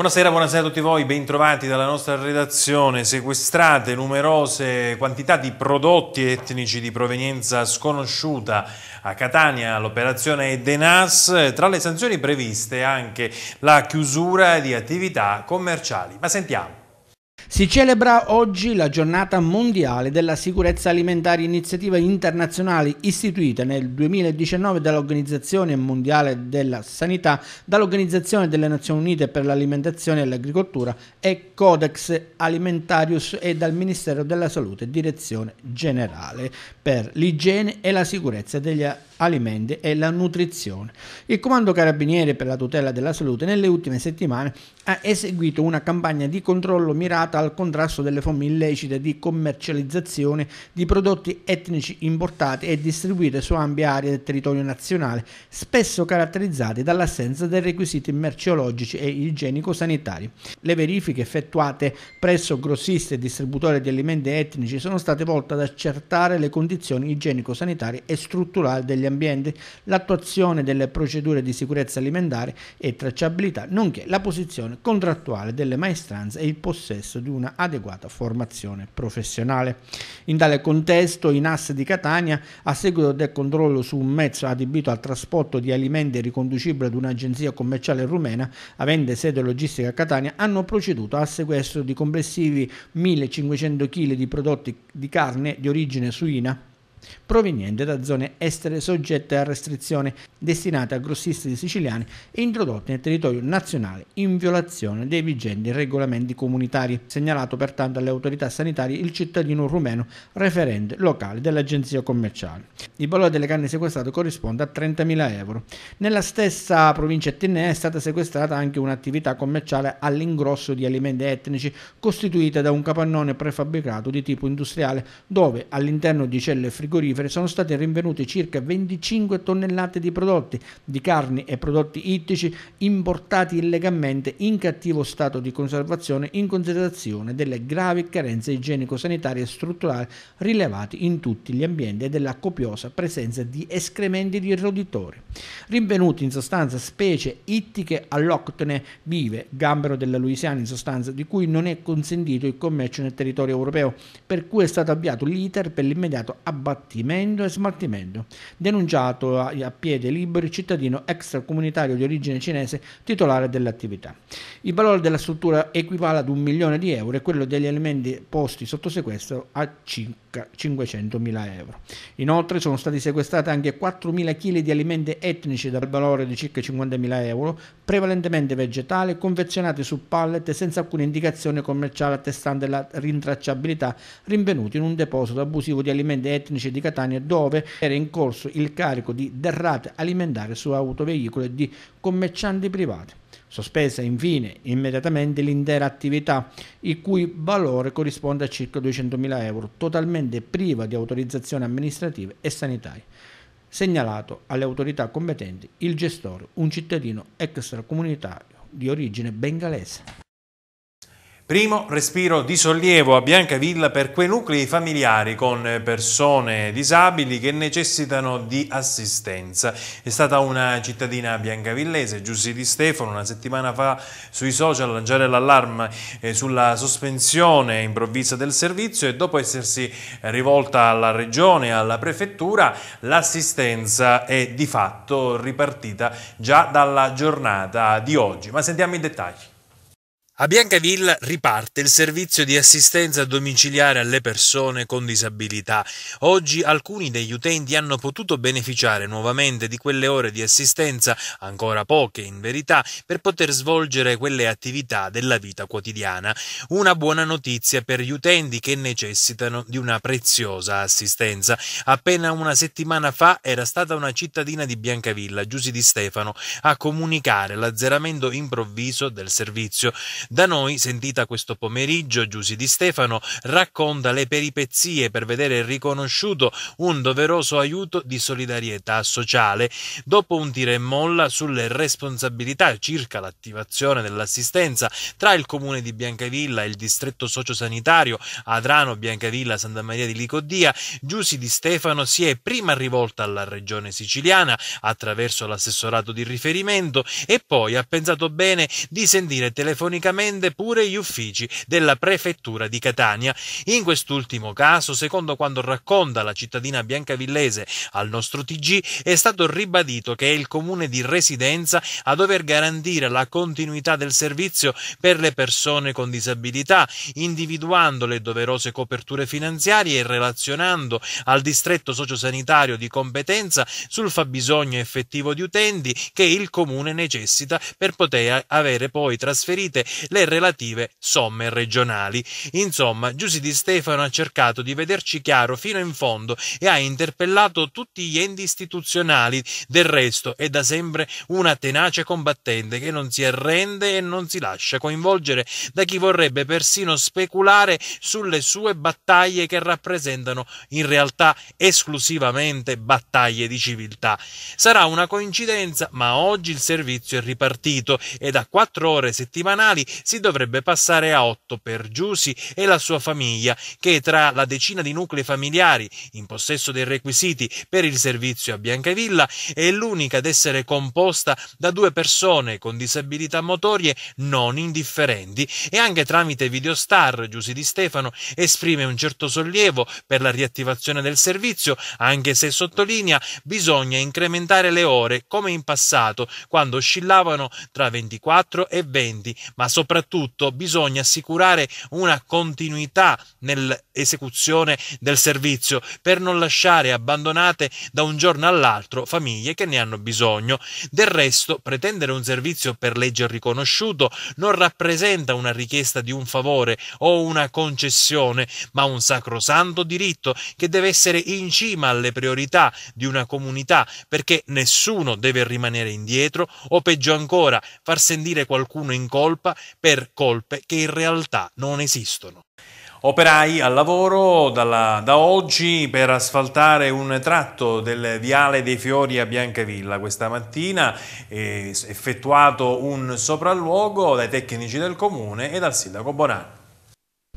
Buonasera, buonasera a tutti voi, bentrovati dalla nostra redazione. Sequestrate numerose quantità di prodotti etnici di provenienza sconosciuta a Catania, l'operazione Denas, tra le sanzioni previste anche la chiusura di attività commerciali. Ma sentiamo. Si celebra oggi la giornata mondiale della sicurezza alimentare, iniziativa internazionale istituita nel 2019 dall'Organizzazione Mondiale della Sanità, dall'Organizzazione delle Nazioni Unite per l'Alimentazione e l'Agricoltura e Codex Alimentarius e dal Ministero della Salute, Direzione Generale per l'igiene e la sicurezza degli alimenti alimenti e la nutrizione. Il Comando Carabinieri per la tutela della salute nelle ultime settimane ha eseguito una campagna di controllo mirata al contrasto delle forme illecite di commercializzazione di prodotti etnici importati e distribuiti su ampie aree del territorio nazionale, spesso caratterizzati dall'assenza dei requisiti merceologici e igienico-sanitari. Le verifiche effettuate presso grossisti e distributori di alimenti etnici sono state volte ad accertare le condizioni igienico-sanitarie e strutturali degli ambiente, l'attuazione delle procedure di sicurezza alimentare e tracciabilità, nonché la posizione contrattuale delle maestranze e il possesso di una adeguata formazione professionale. In tale contesto, in asse di Catania, a seguito del controllo su un mezzo adibito al trasporto di alimenti riconducibile ad un'agenzia commerciale rumena avente sede logistica a Catania, hanno proceduto al sequestro di complessivi 1500 kg di prodotti di carne di origine suina proveniente da zone estere soggette a restrizione destinate a grossisti siciliani e introdotte nel territorio nazionale in violazione dei vigenti regolamenti comunitari. Segnalato pertanto alle autorità sanitarie il cittadino rumeno referente locale dell'agenzia commerciale. Il valore delle canne sequestrate corrisponde a 30.000 euro. Nella stessa provincia etnea è stata sequestrata anche un'attività commerciale all'ingrosso di alimenti etnici costituita da un capannone prefabbricato di tipo industriale dove all'interno di celle frigorifere frigorifere sono state rinvenute circa 25 tonnellate di prodotti, di carni e prodotti ittici importati illegalmente in cattivo stato di conservazione in considerazione delle gravi carenze igienico-sanitarie e strutturali rilevate in tutti gli ambienti e della copiosa presenza di escrementi di roditori. Rinvenuti in sostanza specie ittiche all'octone vive, gambero della Louisiana in sostanza, di cui non è consentito il commercio nel territorio europeo, per cui è stato avviato l'iter per l'immediato abbattimento abbattimento e smaltimento, denunciato a, a piede libero il cittadino extracomunitario di origine cinese titolare dell'attività. Il valore della struttura equivale ad un milione di euro e quello degli alimenti posti sotto sequestro a 5 circa 500.000 euro. Inoltre sono stati sequestrati anche 4.000 kg di alimenti etnici dal valore di circa 50.000 euro, prevalentemente vegetali, confezionati su pallet senza alcuna indicazione commerciale attestante la rintracciabilità, rinvenuti in un deposito abusivo di alimenti etnici di Catania dove era in corso il carico di derrate alimentari su autoveicoli di commercianti privati sospesa infine immediatamente l'intera attività, il cui valore corrisponde a circa 200.000 euro, totalmente priva di autorizzazioni amministrative e sanitarie. Segnalato alle autorità competenti il gestore, un cittadino extracomunitario di origine bengalese. Primo respiro di sollievo a Biancavilla per quei nuclei familiari con persone disabili che necessitano di assistenza. È stata una cittadina biancavillese, Giussi Di Stefano, una settimana fa sui social a lanciare l'allarme eh, sulla sospensione improvvisa del servizio e dopo essersi rivolta alla regione e alla prefettura l'assistenza è di fatto ripartita già dalla giornata di oggi. Ma sentiamo i dettagli. A Biancavilla riparte il servizio di assistenza domiciliare alle persone con disabilità. Oggi alcuni degli utenti hanno potuto beneficiare nuovamente di quelle ore di assistenza, ancora poche in verità, per poter svolgere quelle attività della vita quotidiana. Una buona notizia per gli utenti che necessitano di una preziosa assistenza. Appena una settimana fa era stata una cittadina di Biancavilla, Giusi Di Stefano, a comunicare l'azzeramento improvviso del servizio da noi, sentita questo pomeriggio, Giusi Di Stefano racconta le peripezie per vedere riconosciuto un doveroso aiuto di solidarietà sociale dopo un tira e molla sulle responsabilità circa l'attivazione dell'assistenza tra il comune di Biancavilla e il distretto sociosanitario Adrano Biancavilla Santa Maria di Licodia, Giussi Di Stefano si è prima rivolta alla regione siciliana attraverso l'assessorato di riferimento e poi ha pensato bene di sentire telefonicamente esclusivamente pure gli uffici della prefettura di Catania. In quest'ultimo caso, secondo quanto racconta la cittadina biancavillese al nostro TG, è stato ribadito che è il comune di residenza a dover garantire la continuità del servizio per le persone con disabilità, individuando le doverose coperture finanziarie e relazionando al distretto sociosanitario di competenza sul fabbisogno effettivo di utenti che il comune necessita per poter avere poi trasferite le relative somme regionali. Insomma, Giussi Di Stefano ha cercato di vederci chiaro fino in fondo e ha interpellato tutti gli enti istituzionali. Del resto è da sempre una tenace combattente che non si arrende e non si lascia coinvolgere da chi vorrebbe persino speculare sulle sue battaglie che rappresentano in realtà esclusivamente battaglie di civiltà. Sarà una coincidenza, ma oggi il servizio è ripartito e da quattro ore settimanali si dovrebbe passare a 8 per Giusi e la sua famiglia, che tra la decina di nuclei familiari in possesso dei requisiti per il servizio a Biancavilla è l'unica ad essere composta da due persone con disabilità motorie non indifferenti e anche tramite Videostar Giusi Di Stefano esprime un certo sollievo per la riattivazione del servizio, anche se sottolinea bisogna incrementare le ore come in passato, quando oscillavano tra 24 e 20, ma soprattutto soprattutto bisogna assicurare una continuità nell'esecuzione del servizio per non lasciare abbandonate da un giorno all'altro famiglie che ne hanno bisogno. Del resto, pretendere un servizio per legge riconosciuto non rappresenta una richiesta di un favore o una concessione, ma un sacrosanto diritto che deve essere in cima alle priorità di una comunità perché nessuno deve rimanere indietro o peggio ancora far sentire qualcuno in colpa per colpe che in realtà non esistono. Operai al lavoro dalla, da oggi per asfaltare un tratto del Viale dei Fiori a Biancavilla. Questa mattina è effettuato un sopralluogo dai tecnici del comune e dal sindaco Bonanni.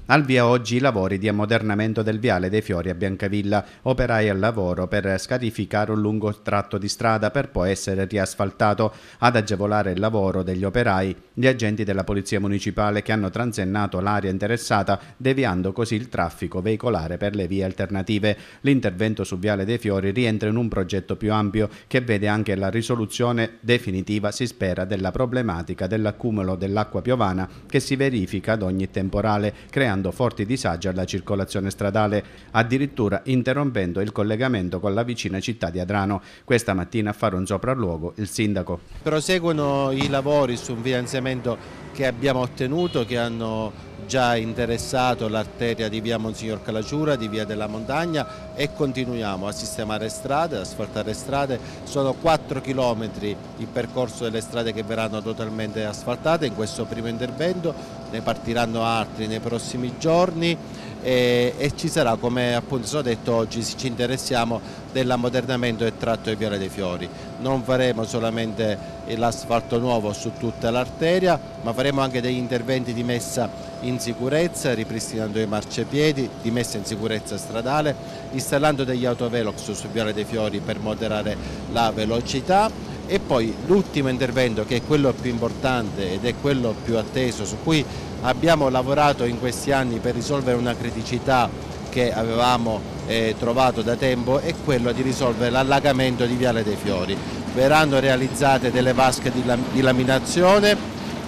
Al via oggi i lavori di ammodernamento del Viale dei Fiori a Biancavilla, operai al lavoro per scarificare un lungo tratto di strada per poi essere riasfaltato. Ad agevolare il lavoro degli operai, gli agenti della Polizia Municipale che hanno transennato l'area interessata, deviando così il traffico veicolare per le vie alternative. L'intervento su Viale dei Fiori rientra in un progetto più ampio che vede anche la risoluzione definitiva, si spera, della problematica dell'accumulo dell'acqua piovana che si verifica ad ogni temporale, creando creando forti disagi alla circolazione stradale, addirittura interrompendo il collegamento con la vicina città di Adrano. Questa mattina a fare un sopralluogo il sindaco. Proseguono i lavori su un finanziamento che abbiamo ottenuto, che hanno già interessato l'arteria di via Monsignor Calaciura, di via della Montagna e continuiamo a sistemare strade, asfaltare strade, sono 4 km il percorso delle strade che verranno totalmente asfaltate in questo primo intervento, ne partiranno altri nei prossimi giorni e, e ci sarà, come appunto sono detto oggi, ci interessiamo dell'ammodernamento del tratto di Viale dei Fiori. Non faremo solamente l'asfalto nuovo su tutta l'arteria, ma faremo anche degli interventi di messa in sicurezza, ripristinando i marciapiedi, di messa in sicurezza stradale, installando degli autovelox su Viale dei Fiori per moderare la velocità e poi l'ultimo intervento che è quello più importante ed è quello più atteso su cui abbiamo lavorato in questi anni per risolvere una criticità che avevamo eh, trovato da tempo è quello di risolvere l'allagamento di Viale dei Fiori. Verranno realizzate delle vasche di, lam di laminazione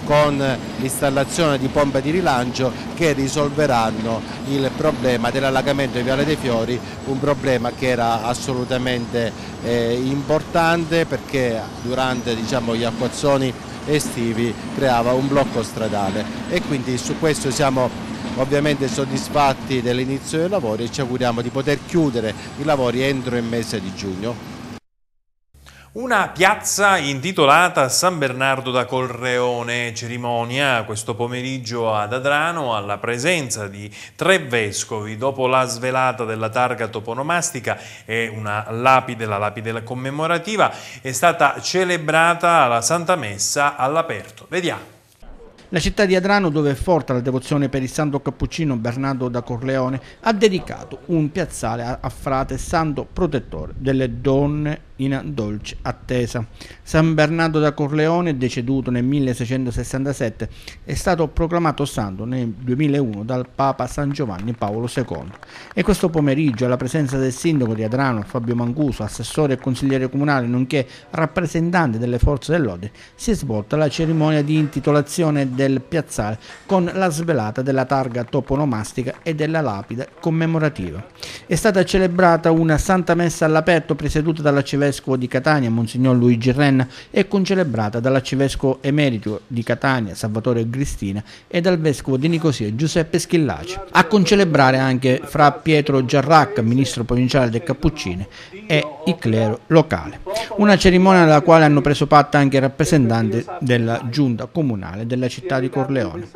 con l'installazione di pompe di rilancio che risolveranno il problema dell'allagamento di Viale dei Fiori, un problema che era assolutamente eh, importante perché durante diciamo, gli acquazzoni estivi creava un blocco stradale e quindi su questo siamo ovviamente soddisfatti dell'inizio dei lavori e ci auguriamo di poter chiudere i lavori entro il mese di giugno. Una piazza intitolata San Bernardo da Correone, cerimonia questo pomeriggio ad Adrano alla presenza di tre vescovi dopo la svelata della targa toponomastica e una lapide, la lapide commemorativa, è stata celebrata la Santa Messa all'aperto. Vediamo. La città di Adrano, dove è forte la devozione per il santo cappuccino Bernardo da Corleone, ha dedicato un piazzale a frate santo protettore delle donne in dolce attesa. San Bernardo da Corleone, deceduto nel 1667, è stato proclamato santo nel 2001 dal Papa San Giovanni Paolo II. E questo pomeriggio, alla presenza del sindaco di Adrano, Fabio Mancuso, assessore e consigliere comunale, nonché rappresentante delle forze dell'ordine, si è svolta la cerimonia di intitolazione del piazzale con la svelata della targa toponomastica e della lapide commemorativa. È stata celebrata una santa messa all'aperto presieduta dalla Civetta dall'arcivescovo di Catania, Monsignor Luigi Renna, e concelebrata dall'arcivescovo emerito di Catania, Salvatore Cristina, e dal vescovo di Nicosia, Giuseppe Schillaci. A concelebrare anche fra Pietro Giarracca, ministro provinciale del Cappuccine, e il clero locale. Una cerimonia alla quale hanno preso parte anche i rappresentanti della giunta comunale della città di Corleone.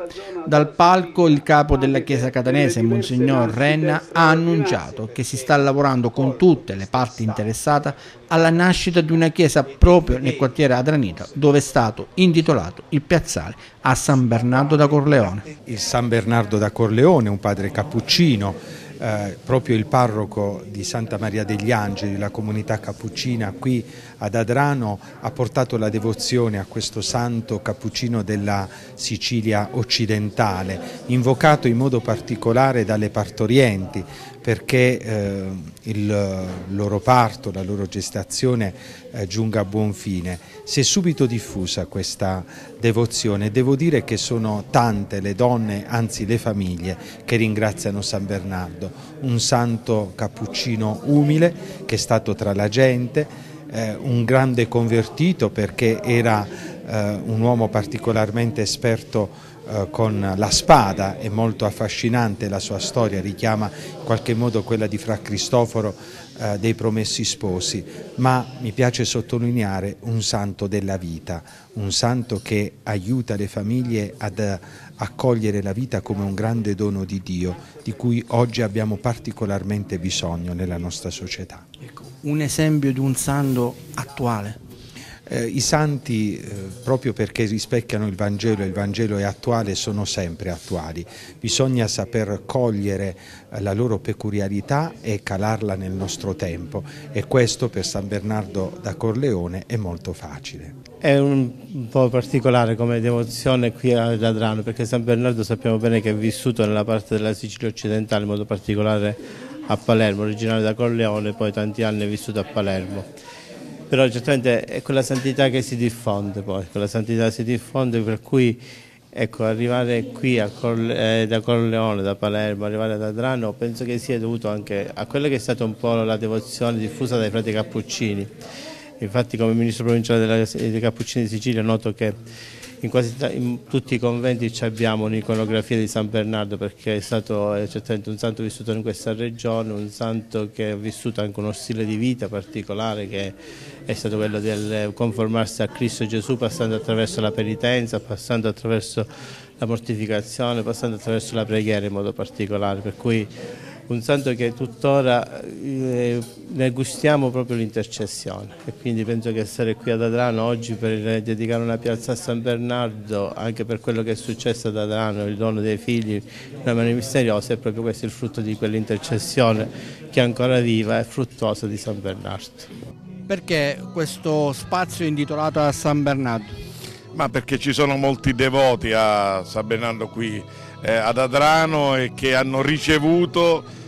Dal palco il capo della chiesa catanese, Monsignor Renna, ha annunciato che si sta lavorando con tutte le parti interessate alla nascita di una chiesa proprio nel quartiere Adranita dove è stato intitolato il piazzale a San Bernardo da Corleone. Il San Bernardo da Corleone, un padre cappuccino, eh, proprio il parroco di Santa Maria degli Angeli, la comunità cappuccina qui ad Adrano ha portato la devozione a questo santo cappuccino della Sicilia occidentale, invocato in modo particolare dalle partorienti perché eh, il loro parto, la loro gestazione eh, giunga a buon fine. Si è subito diffusa questa devozione, e devo dire che sono tante le donne, anzi le famiglie, che ringraziano San Bernardo, un santo cappuccino umile che è stato tra la gente, eh, un grande convertito perché era eh, un uomo particolarmente esperto eh, con la spada, è molto affascinante la sua storia, richiama in qualche modo quella di Fra Cristoforo eh, dei Promessi Sposi, ma mi piace sottolineare un santo della vita, un santo che aiuta le famiglie ad eh, accogliere la vita come un grande dono di Dio, di cui oggi abbiamo particolarmente bisogno nella nostra società. Ecco un esempio di un santo attuale? Eh, I santi, eh, proprio perché rispecchiano il Vangelo, e il Vangelo è attuale, sono sempre attuali. Bisogna saper cogliere la loro peculiarità e calarla nel nostro tempo e questo per San Bernardo da Corleone è molto facile. È un po' particolare come devozione qui ad Adrano perché San Bernardo sappiamo bene che è vissuto nella parte della Sicilia occidentale, in modo particolare a Palermo, originario da Corleone, poi tanti anni vissuto a Palermo. Però certamente è quella santità che si diffonde poi, quella santità si diffonde per cui ecco, arrivare qui Corle, eh, da Corleone, da Palermo, arrivare ad Adrano penso che sia dovuto anche a quella che è stata un po' la devozione diffusa dai frati Cappuccini. Infatti come ministro provinciale dei Cappuccini di Sicilia noto che in quasi in tutti i conventi abbiamo un'iconografia di San Bernardo perché è stato eh, certamente un santo vissuto in questa regione, un santo che ha vissuto anche uno stile di vita particolare che è stato quello del conformarsi a Cristo Gesù passando attraverso la penitenza, passando attraverso la mortificazione, passando attraverso la preghiera in modo particolare, per cui un santo che tuttora eh, ne gustiamo proprio l'intercessione e quindi penso che essere qui ad Adrano oggi per eh, dedicare una piazza a San Bernardo anche per quello che è successo ad Adrano, il dono dei figli, una mano misteriosa è proprio questo il frutto di quell'intercessione che è ancora viva e fruttuosa di San Bernardo. Perché questo spazio intitolato a San Bernardo? Ma perché ci sono molti devoti a San Bernardo qui eh, ad Adrano e che hanno ricevuto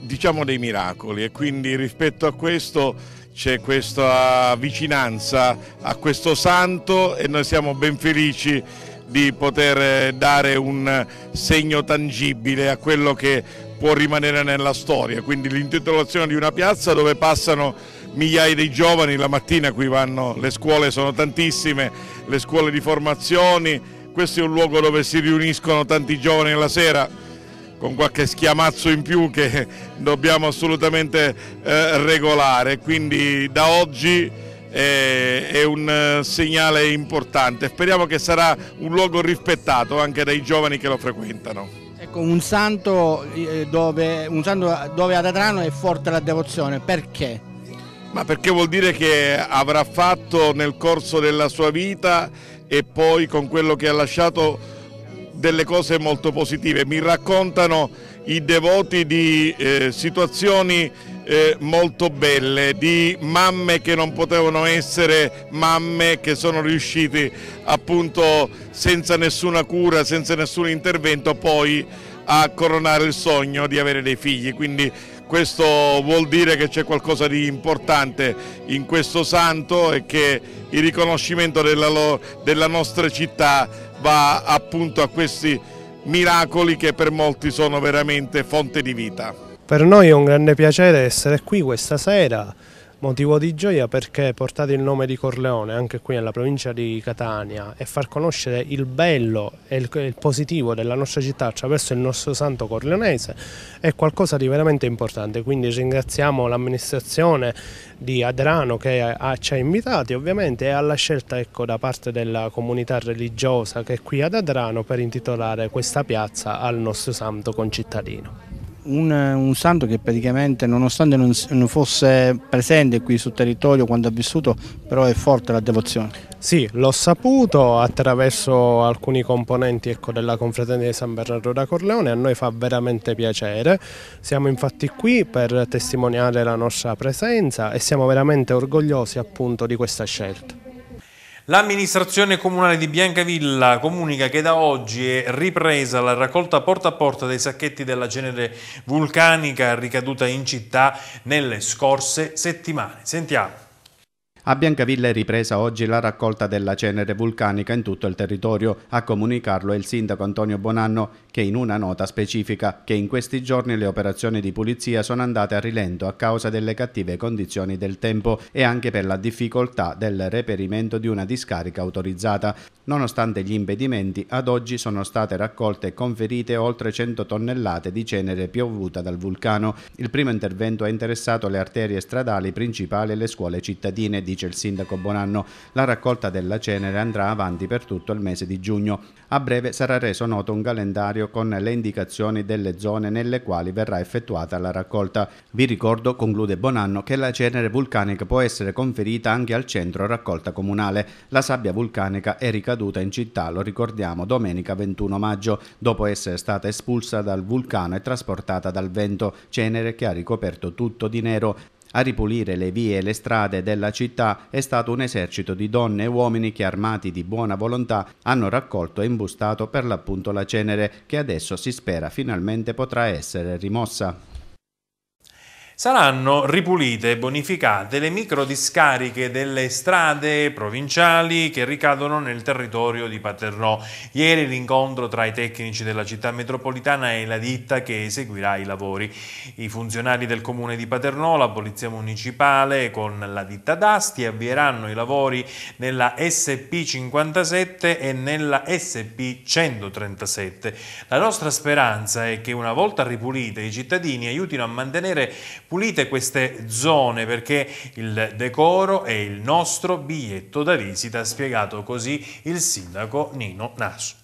diciamo dei miracoli e quindi rispetto a questo c'è questa vicinanza a questo santo e noi siamo ben felici di poter dare un segno tangibile a quello che può rimanere nella storia, quindi l'intitolazione di una piazza dove passano migliaia di giovani, la mattina qui vanno, le scuole sono tantissime, le scuole di formazioni, questo è un luogo dove si riuniscono tanti giovani la sera, con qualche schiamazzo in più che dobbiamo assolutamente eh, regolare, quindi da oggi eh, è un eh, segnale importante, speriamo che sarà un luogo rispettato anche dai giovani che lo frequentano. Ecco, un santo, eh, dove, un santo dove ad Adrano è forte la devozione, perché? Ma perché vuol dire che avrà fatto nel corso della sua vita e poi con quello che ha lasciato delle cose molto positive, mi raccontano i devoti di eh, situazioni eh, molto belle, di mamme che non potevano essere mamme che sono riusciti appunto senza nessuna cura, senza nessun intervento poi a coronare il sogno di avere dei figli, quindi questo vuol dire che c'è qualcosa di importante in questo santo e che il riconoscimento della, della nostra città va appunto a questi miracoli che per molti sono veramente fonte di vita. Per noi è un grande piacere essere qui questa sera Motivo di gioia perché portate il nome di Corleone anche qui nella provincia di Catania e far conoscere il bello e il, positivo della nostra città attraverso il nostro santo corleonese è qualcosa di veramente importante, quindi ringraziamo l'amministrazione di Adrano che ci ha invitati ovviamente e alla scelta ecco, da parte della comunità religiosa che è qui ad Adrano per intitolare questa piazza al nostro santo concittadino un, un, santo che praticamente nonostante non, non, fosse presente qui sul territorio quando ha vissuto, però è forte la devozione. Sì, l'ho saputo attraverso alcuni componenti ecco, della confraternita di San Bernardo da Corleone, a noi fa veramente piacere, siamo infatti qui per testimoniare la nostra presenza e siamo veramente orgogliosi appunto di questa scelta. L'amministrazione comunale di Biancavilla comunica che da oggi è ripresa la raccolta porta a porta dei sacchetti della cenere vulcanica ricaduta in città nelle scorse settimane. Sentiamo. A Biancavilla è ripresa oggi la raccolta della cenere vulcanica in tutto il territorio. A comunicarlo è il sindaco Antonio Bonanno che in una nota specifica che in questi giorni le operazioni di pulizia sono andate a rilento a causa delle cattive condizioni del tempo e anche per la difficoltà del reperimento di una discarica autorizzata. Nonostante gli impedimenti, ad oggi sono state raccolte e conferite oltre 100 tonnellate di cenere piovuta dal vulcano. Il primo intervento ha interessato le arterie stradali principali e le scuole cittadine, dice il sindaco Bonanno. La raccolta della cenere andrà avanti per tutto il mese di giugno. A breve sarà reso noto un calendario calendario con le indicazioni delle zone nelle quali verrà effettuata la raccolta. Vi ricordo, conclude Bonanno, che la cenere vulcanica può essere conferita anche al centro raccolta comunale. La sabbia vulcanica è ricaduta in città, lo ricordiamo, domenica 21 maggio, dopo essere stata espulsa dal vulcano e trasportata dal vento, cenere che ha ricoperto tutto di nero. A ripulire le vie e le strade della città è stato un esercito di donne e uomini che armati di buona volontà hanno raccolto e imbustato per l'appunto la cenere che adesso si spera finalmente potrà essere rimossa saranno ripulite e bonificate le microdiscariche delle strade provinciali che ricadono nel territorio di Paternò. Ieri l'incontro tra i tecnici della città metropolitana e la ditta che eseguirà i lavori. I funzionari del comune di Paternò, la polizia municipale con la ditta d'Asti avvieranno i lavori nella SP57 e nella SP137. La nostra speranza è che una volta ripulite i cittadini aiutino a mantenere Pulite queste zone perché il decoro è il nostro biglietto da visita, ha spiegato così il sindaco Nino Naso.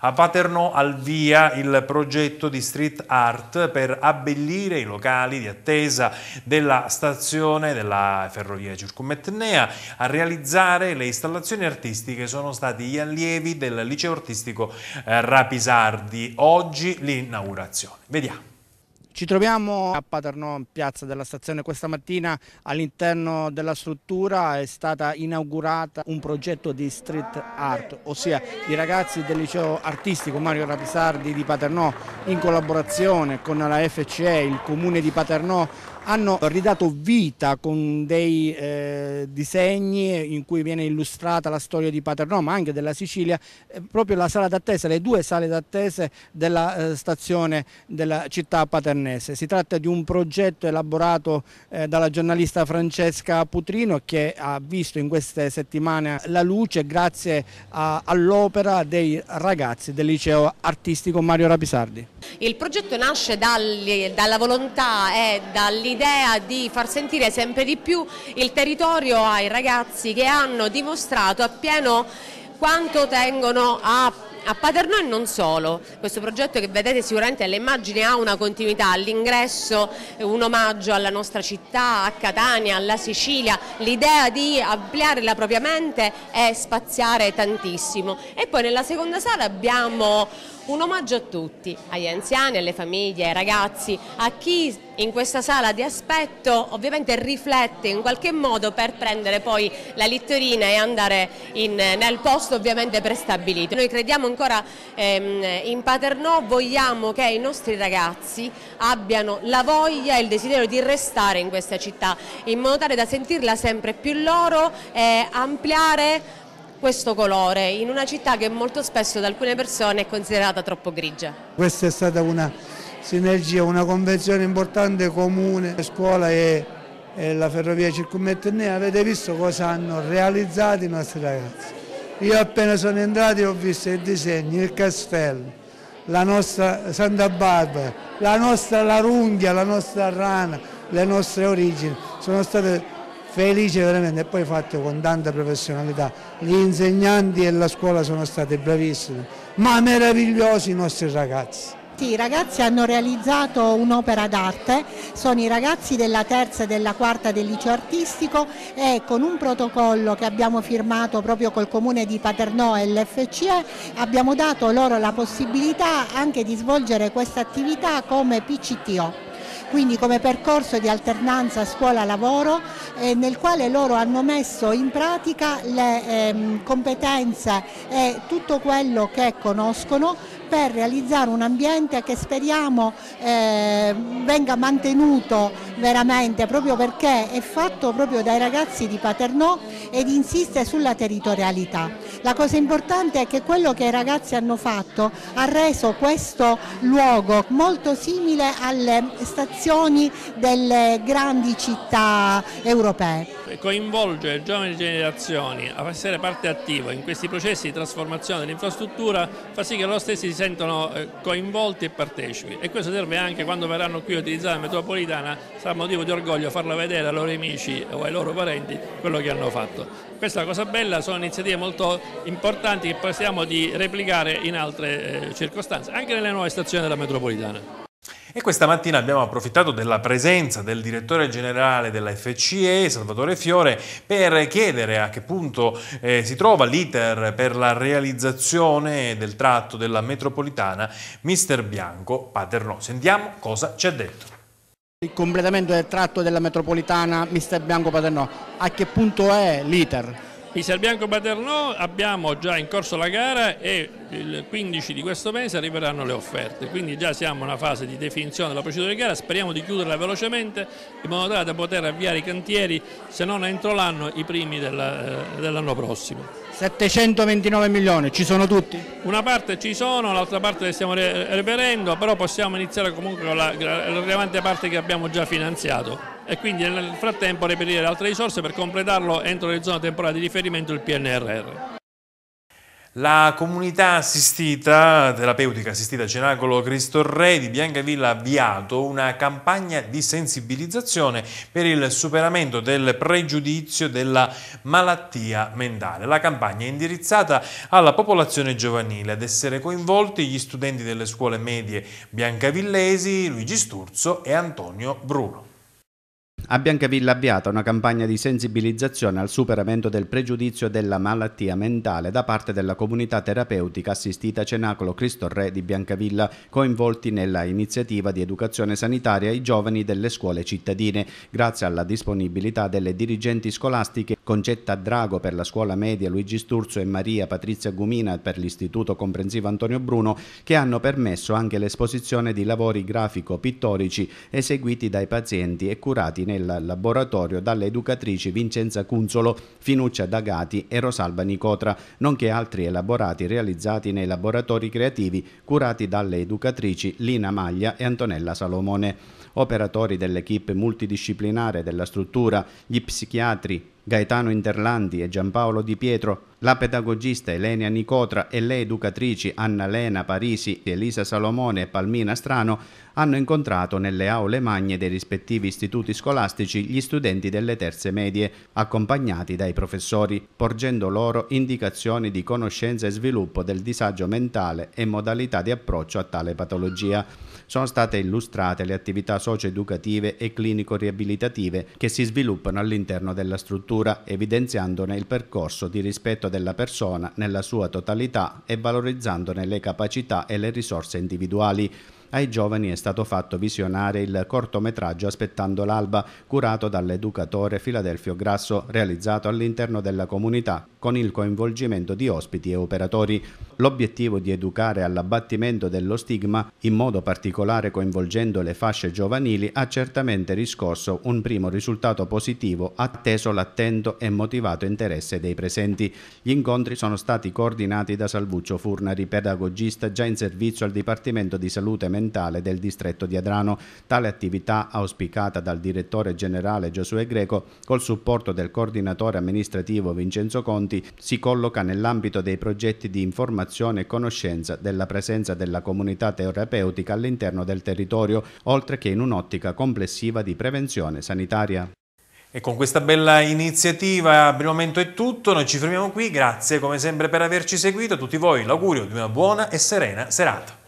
A Paterno al via il progetto di street art per abbellire i locali di attesa della stazione della ferrovia Circumetnea. A realizzare le installazioni artistiche sono stati gli allievi del liceo artistico eh, Rapisardi. Oggi l'inaugurazione. Vediamo. Ci troviamo a Paternò, in piazza della stazione. Questa mattina all'interno della struttura è stata inaugurata un progetto di street art, ossia i ragazzi del liceo artistico Mario Rapisardi di Paternò in collaborazione con la FCE, il comune di Paternò hanno ridato vita con dei eh, disegni in cui viene illustrata la storia di Paternò ma anche della Sicilia, eh, proprio la sala d'attesa, le due sale d'attesa della eh, stazione della città paternese. Si tratta di un progetto elaborato eh, dalla giornalista Francesca Putrino che ha visto in queste settimane la luce grazie all'opera dei ragazzi del liceo artistico Mario Rapisardi. Il progetto nasce dal, dalla volontà e dall'interno l'idea di far sentire sempre di più il territorio ai ragazzi che hanno dimostrato appieno quanto tengono a a Paternò e non solo, questo progetto che vedete sicuramente alle immagini ha una continuità, all'ingresso un omaggio alla nostra città, a Catania, alla Sicilia, l'idea di ampliare la propria mente e spaziare tantissimo. E poi nella seconda sala abbiamo un omaggio a tutti, agli anziani, alle famiglie, ai ragazzi, a chi in questa sala di aspetto ovviamente riflette in qualche modo per prendere poi la littorina e andare in, nel posto ovviamente prestabilito. Noi crediamo ancora ehm, in Paternò vogliamo che i nostri ragazzi abbiano la voglia e il desiderio di restare in questa città in modo tale da sentirla sempre più loro e ampliare questo colore in una città che molto spesso da alcune persone è considerata troppo grigia. Questa è stata una sinergia, una convenzione importante comune, la scuola e, e la ferrovia circummettenea, avete visto cosa hanno realizzato i nostri ragazzi. Io appena sono entrato ho visto il disegno, il castello, la nostra Santa Barbara, la nostra Larunghia, la nostra Rana, le nostre origini. Sono state felice veramente e poi fatto con tanta professionalità. Gli insegnanti e la scuola sono stati bravissimi, ma meravigliosi i nostri ragazzi i ragazzi hanno realizzato un'opera d'arte, sono i ragazzi della terza e della quarta del liceo artistico e con un protocollo che abbiamo firmato proprio col comune di Paternò e l'FCE abbiamo dato loro la possibilità anche di svolgere questa attività come PCTO quindi come percorso di alternanza scuola-lavoro eh, nel quale loro hanno messo in pratica le ehm, competenze e tutto quello che conoscono per realizzare un ambiente che speriamo eh, venga mantenuto veramente proprio perché è fatto proprio dai ragazzi di Paternò ed insiste sulla territorialità. La cosa importante è che quello che i ragazzi hanno fatto ha reso questo luogo molto simile alle stazioni delle grandi città europee coinvolgere giovani generazioni a essere parte attiva in questi processi di trasformazione dell'infrastruttura fa sì che loro stessi si sentano eh, coinvolti e partecipi e questo serve anche quando verranno qui a utilizzare la metropolitana sarà motivo di orgoglio farla vedere ai loro amici o ai loro parenti quello che hanno fatto. Questa è una cosa bella, sono iniziative molto importanti che pensiamo di replicare in altre eh, circostanze, anche nelle nuove stazioni della metropolitana. E questa mattina abbiamo approfittato della presenza del direttore generale della FCE, Salvatore Fiore, per chiedere a che punto eh, si trova l'iter per la realizzazione del tratto della metropolitana Mister Bianco Paternò. Sentiamo cosa ci ha detto. Il completamento del tratto della metropolitana Mister Bianco Paternò, a che punto è l'iter? Isar Bianco Paternò abbiamo già in corso la gara e il 15 di questo mese arriveranno le offerte, quindi già siamo in una fase di definizione della procedura di gara, speriamo di chiuderla velocemente in modo tale da poter avviare i cantieri, se non entro l'anno, i primi eh, dell'anno prossimo. 729 milioni, ci sono tutti? Una parte ci sono, l'altra parte le stiamo reperendo, però possiamo iniziare comunque con la, la rilevante parte che abbiamo già finanziato e quindi nel frattempo reperire altre risorse per completarlo entro le zone temporali di riferimento il PNRR. La comunità assistita, terapeutica assistita Cenacolo Cristo Re di Biancavilla ha avviato una campagna di sensibilizzazione per il superamento del pregiudizio della malattia mentale. La campagna è indirizzata alla popolazione giovanile, ad essere coinvolti gli studenti delle scuole medie biancavillesi Luigi Sturzo e Antonio Bruno. A Biancavilla avviata una campagna di sensibilizzazione al superamento del pregiudizio della malattia mentale da parte della comunità terapeutica assistita Cenacolo Cristo Re di Biancavilla, coinvolti nella iniziativa di educazione sanitaria ai giovani delle scuole cittadine, grazie alla disponibilità delle dirigenti scolastiche Concetta Drago per la scuola media Luigi Sturzo e Maria Patrizia Gumina per l'istituto comprensivo Antonio Bruno, che hanno permesso anche l'esposizione di lavori grafico-pittorici eseguiti dai pazienti e curati nel laboratorio dalle educatrici Vincenza Cunzolo, Finuccia Dagati e Rosalba Nicotra, nonché altri elaborati realizzati nei laboratori creativi curati dalle educatrici Lina Maglia e Antonella Salomone. Operatori dell'equipe multidisciplinare della struttura, gli psichiatri Gaetano Interlandi e Giampaolo Di Pietro, la pedagogista Elenia Nicotra e le educatrici Anna Lena Parisi, Elisa Salomone e Palmina Strano hanno incontrato nelle aule magne dei rispettivi istituti scolastici gli studenti delle terze medie, accompagnati dai professori, porgendo loro indicazioni di conoscenza e sviluppo del disagio mentale e modalità di approccio a tale patologia. Sono state illustrate le attività socio-educative e clinico-riabilitative che si sviluppano all'interno della struttura cultura evidenziandone il percorso di rispetto della persona nella sua totalità e valorizzandone le capacità e le risorse individuali ai giovani è stato fatto visionare il cortometraggio Aspettando l'alba, curato dall'educatore Filadelfio Grasso, realizzato all'interno della comunità con il coinvolgimento di ospiti e operatori. L'obiettivo di educare all'abbattimento dello stigma, in modo particolare coinvolgendo le fasce giovanili, ha certamente riscosso un primo risultato positivo atteso l'attento e motivato interesse dei presenti. Gli incontri sono stati coordinati da Salvuccio Furnari, pedagogista già in servizio al Dipartimento di Salute Mentale Ambientale del distretto di Adrano. Tale attività, auspicata dal direttore generale Giosuè Greco, col supporto del coordinatore amministrativo Vincenzo Conti, si colloca nell'ambito dei progetti di informazione e conoscenza della presenza della comunità terapeutica all'interno del territorio, oltre che in un'ottica complessiva di prevenzione sanitaria. E con questa bella iniziativa per il momento è tutto, noi ci fermiamo qui, grazie come sempre per averci seguito, a tutti voi l'augurio di una buona e serena serata.